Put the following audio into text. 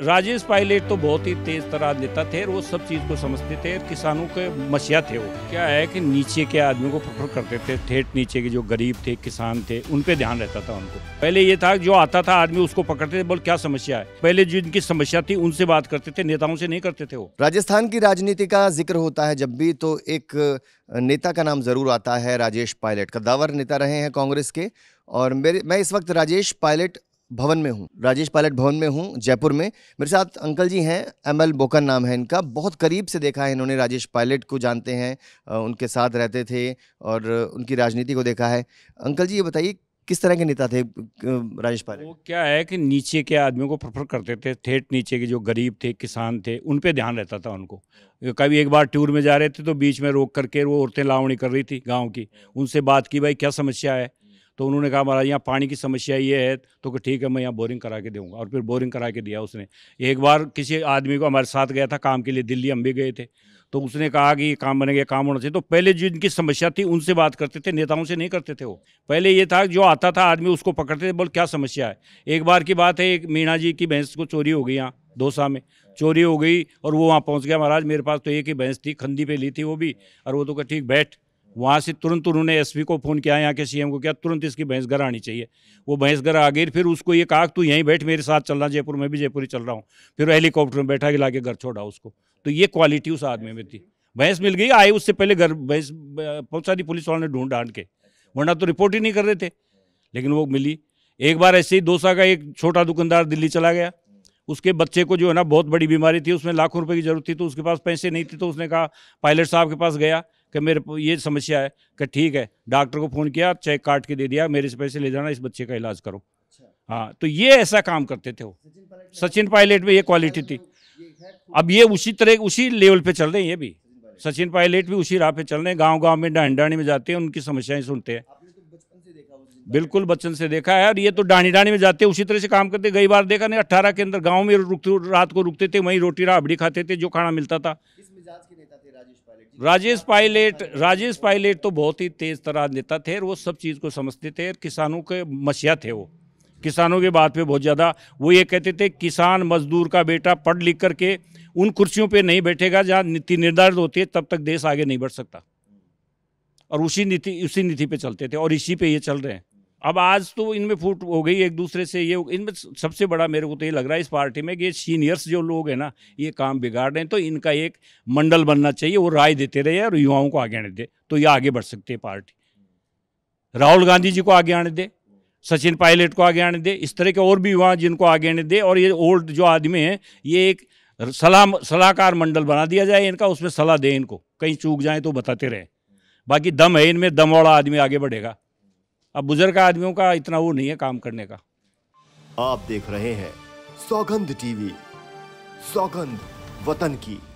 Rajesh pilot तो बहुत ही तेज तरह नेता थे वो सब चीज़ को समझते थे किसानों के मसिया थे वो क्या है कि नीचे के आदमी को प्रेफर करते थे ठेठ नीचे के जो गरीब थे किसान थे उन पे ध्यान रहता था उनको पहले ये था जो आता था आदमी उसको पकड़ते थे बोल क्या समस्या है पहले जिनकी समस्या थी उनसे बात करते थे नेताओं से नहीं करते थे वो राजस्थान की राजनीति का जिक्र होता है जब भी तो एक नेता का नाम जरूर आता है राजेश पायलट कद्दावर नेता रहे हैं कांग्रेस के और मेरे मैं इस वक्त राजेश पायलट भवन में हूँ राजेश पायलट भवन में हूँ जयपुर में मेरे साथ अंकल जी हैं एम एल बोकन नाम है इनका बहुत करीब से देखा है इन्होंने राजेश पायलट को जानते हैं उनके साथ रहते थे और उनकी राजनीति को देखा है अंकल जी ये बताइए किस तरह के नेता थे राजेश पायलट वो क्या है कि नीचे के आदमियों को प्रेफर करते थे ठेठ नीचे के जो गरीब थे किसान थे उन पर ध्यान रहता था उनको कभी एक बार टूर में जा रहे थे तो बीच में रोक करके वो औरतें लावणी कर रही थी गांव की उनसे बात की भाई क्या समस्या है तो उन्होंने कहा महाराज यहाँ पानी की समस्या ये है तो कि ठीक है मैं यहाँ बोरिंग करा के दूँगा और फिर बोरिंग करा के दिया उसने एक बार किसी आदमी को हमारे साथ गया था काम के लिए दिल्ली हम भी गए थे तो उसने कहा कि ये काम बनेगा काम होना चाहिए तो पहले जिनकी समस्या थी उनसे बात करते थे नेताओं से नहीं करते थे वो पहले ये था जो आता था आदमी उसको पकड़ते थे बोल क्या समस्या है एक बार की बात है एक मीणा जी की भैंस को चोरी हो गई यहाँ दोसा में चोरी हो गई और वो वहाँ पहुँच गया महाराज मेरे पास तो एक ही भैंस थी खंदी पे ली थी वो भी और वो तो कहा ठीक बैठ वहाँ से तुरंत उन्होंने एस को फ़ोन किया यहाँ के सीएम को किया तुरंत इसकी भैंस घर आनी चाहिए वो भैंस घर आ गई फिर उसको ये कहा तू यहीं बैठ मेरे साथ चलना जयपुर में भी जयपुर ही चल रहा हूँ फिर हेलीकॉप्टर में बैठा के ला के घर छोड़ा उसको तो ये क्वालिटी उस आदमी में थी भैंस मिल गई आए उससे पहले घर भैंस पहुँचा दी पुलिस वालों ने ढूंढ डांड के वरना तो रिपोर्ट ही नहीं कर रहे थे लेकिन वो मिली एक बार ऐसे ही दोसा का एक छोटा दुकानदार दिल्ली चला गया उसके बच्चे को जो है ना बहुत बड़ी बीमारी थी उसमें लाखों रुपए की जरूरत थी तो उसके पास पैसे नहीं थे तो उसने कहा पायलट साहब के पास गया कि मेरे को ये समस्या है कि ठीक है डॉक्टर को फ़ोन किया चेक काट के दे दिया मेरे से पैसे ले जाना इस बच्चे का इलाज करो अच्छा। हाँ तो ये ऐसा काम करते थे वो सचिन पायलट में ये क्वालिटी थी अब ये उसी तरह उसी लेवल पे चल रहे हैं ये भी सचिन पायलट भी उसी राह पे चल रहे हैं गांव गांव में डांडी डांडी में जाते हैं उनकी समस्याएं सुनते हैं तो बिल्कुल बच्चन से देखा है और ये तो डांडी डांडी में जाते हैं उसी तरह से काम करते कई बार देखा नहीं अट्ठारह के अंदर गाँव में रुकते रात को रुकते थे वहीं रोटी राबड़ी खाते थे जो खाना मिलता था राजेश पायलट राजेश पायलट तो बहुत ही तेज तरह नेता थे वो सब चीज़ को समझते थे और किसानों के मसिया थे वो किसानों के बात पे बहुत ज़्यादा वो ये कहते थे किसान मजदूर का बेटा पढ़ लिख करके उन कुर्सियों पे नहीं बैठेगा जहाँ नीति निर्धारित होती है तब तक देश आगे नहीं बढ़ सकता और उसी नीति उसी नीति पे चलते थे और इसी पे ये चल रहे हैं अब आज तो इनमें फूट हो गई एक दूसरे से ये इनमें सबसे बड़ा मेरे को तो ये लग रहा है इस पार्टी में कि ये सीनियर्स जो लोग हैं ना ये काम बिगाड़ रहे हैं तो इनका एक मंडल बनना चाहिए वो राय देते रहे और युवाओं को आगे आने दे तो ये आगे बढ़ सकती है पार्टी राहुल गांधी जी को आगे आने दे सचिन पायलट को आगे आने दे इस तरह के और भी युवा जिनको आगे आने दे और ये ओल्ड जो आदमी हैं ये एक सलाह सलाहकार मंडल बना दिया जाए इनका उसमें सलाह दें इनको कहीं चूक जाए तो बताते रहे बाकी दम है इनमें दम वाला आदमी आगे बढ़ेगा अब बुजुर्ग आदमियों का इतना वो नहीं है काम करने का आप देख रहे हैं सौगंध टीवी सौगंध वतन की